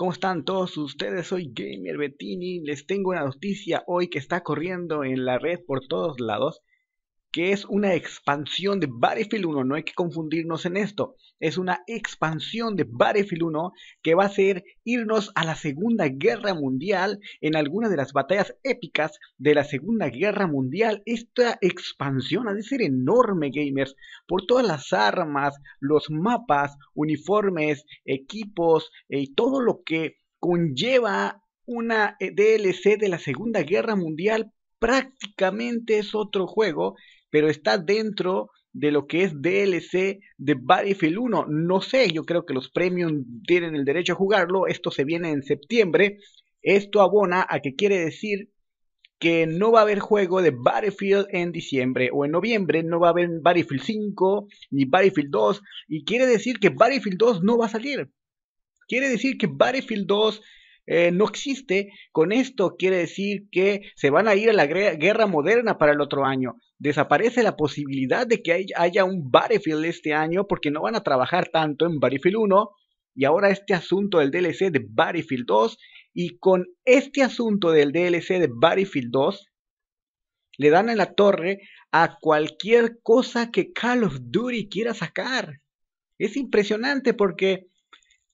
¿Cómo están todos ustedes? Soy Gamer Bettini. Les tengo una noticia hoy que está corriendo en la red por todos lados que es una expansión de Battlefield 1, no hay que confundirnos en esto, es una expansión de Battlefield 1 que va a ser irnos a la Segunda Guerra Mundial en alguna de las batallas épicas de la Segunda Guerra Mundial. Esta expansión ha de ser enorme, gamers, por todas las armas, los mapas, uniformes, equipos eh, y todo lo que conlleva una eh, DLC de la Segunda Guerra Mundial prácticamente es otro juego pero está dentro de lo que es DLC de Battlefield 1. No sé, yo creo que los premium tienen el derecho a jugarlo. Esto se viene en septiembre. Esto abona a que quiere decir que no va a haber juego de Battlefield en diciembre o en noviembre, no va a haber Battlefield 5 ni Battlefield 2 y quiere decir que Battlefield 2 no va a salir. Quiere decir que Battlefield 2 eh, no existe. Con esto quiere decir que se van a ir a la guerra moderna para el otro año. Desaparece la posibilidad de que haya un Battlefield este año porque no van a trabajar tanto en Battlefield 1 y ahora este asunto del DLC de Battlefield 2 y con este asunto del DLC de Battlefield 2 le dan en la torre a cualquier cosa que Call of Duty quiera sacar. Es impresionante porque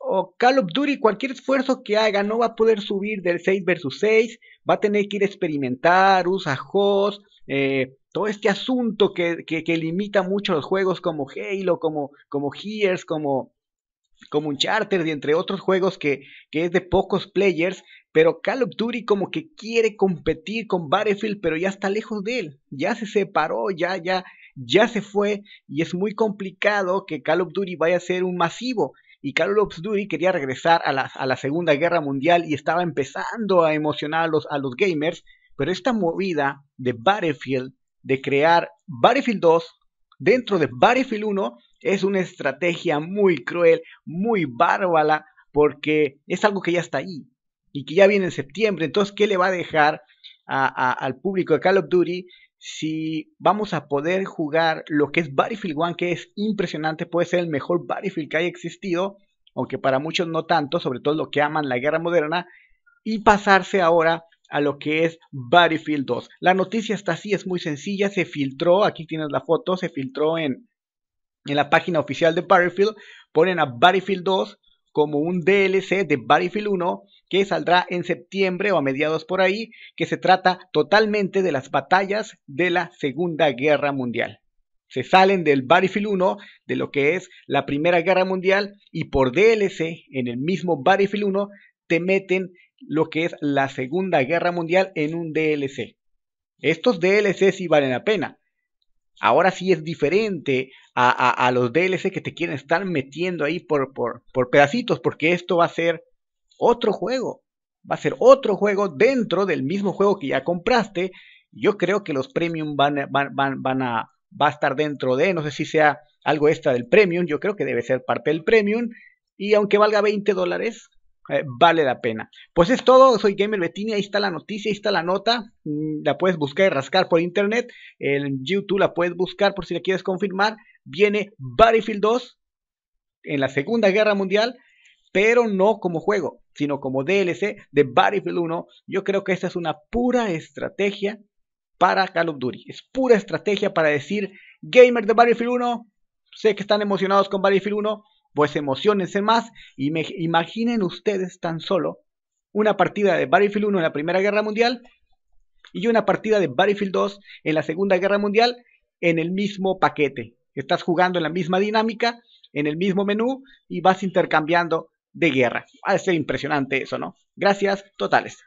o Call of Duty, cualquier esfuerzo que haga, no va a poder subir del 6 versus 6, va a tener que ir a experimentar, usa host, eh, todo este asunto que, que, limita mucho los juegos como Halo, como, como Gears, como, como Charter y entre otros juegos que, que es de pocos players, pero Call of Duty como que quiere competir con Battlefield, pero ya está lejos de él, ya se separó, ya, ya, ya se fue y es muy complicado que Call of Duty vaya a ser un masivo y of Duty quería regresar a la, Segunda Guerra Mundial y estaba empezando a emocionar a los, gamers, pero esta movida de Battlefield, de crear Battlefield 2 dentro de Battlefield 1, es una estrategia muy cruel, muy bárbara, porque es algo que ya está ahí y que ya viene en septiembre. Entonces, ¿qué le va a dejar al público de Call of Duty? si vamos a poder jugar lo que es Battlefield 1, que es impresionante, puede ser el mejor Battlefield que haya existido, aunque para muchos no tanto, sobre todo los que aman la guerra moderna, y pasarse ahora a lo que es Battlefield 2. La noticia está así, es muy sencilla, se filtró, aquí tienes la foto, se filtró en, en la página oficial de Battlefield, ponen a Battlefield 2 como un DLC de Battlefield 1 que saldrá en septiembre o a mediados por ahí, que se trata totalmente de las batallas de la Segunda Guerra Mundial. Se salen del Battlefield 1, de lo que es la Primera Guerra Mundial, y por DLC, en el mismo Battlefield 1, te meten lo que es la Segunda Guerra Mundial en un DLC. Estos DLC sí valen la pena. Ahora sí es diferente a, a, los DLC que te quieren estar metiendo ahí por, por, por pedacitos, porque esto va a ser otro juego. Va a ser otro juego dentro del mismo juego que ya compraste. Yo creo que los premium van, van, van a, va a estar dentro de, no sé si sea algo extra del premium, yo creo que debe ser parte del premium, y aunque valga 20 dólares, eh, vale la pena. Pues es todo, soy Gamer Betini, ahí está la noticia, ahí está la nota, mm, la puedes buscar y rascar por internet, en YouTube la puedes buscar por si la quieres confirmar, viene Battlefield 2 en la Segunda Guerra Mundial, pero no como juego, sino como DLC de Battlefield 1. Yo creo que esta es una pura estrategia para Call of Duty. Es pura estrategia para decir, gamers de Battlefield 1, sé que están emocionados con Battlefield 1, pues emocionense más y imaginen ustedes tan solo una partida de Battlefield 1 en la Primera Guerra Mundial y una partida de Battlefield 2 en la Segunda Guerra Mundial en el mismo paquete. Estás jugando en la misma dinámica, en el mismo menú y vas intercambiando de guerra. Va a ser impresionante eso, ¿no? Gracias, totales.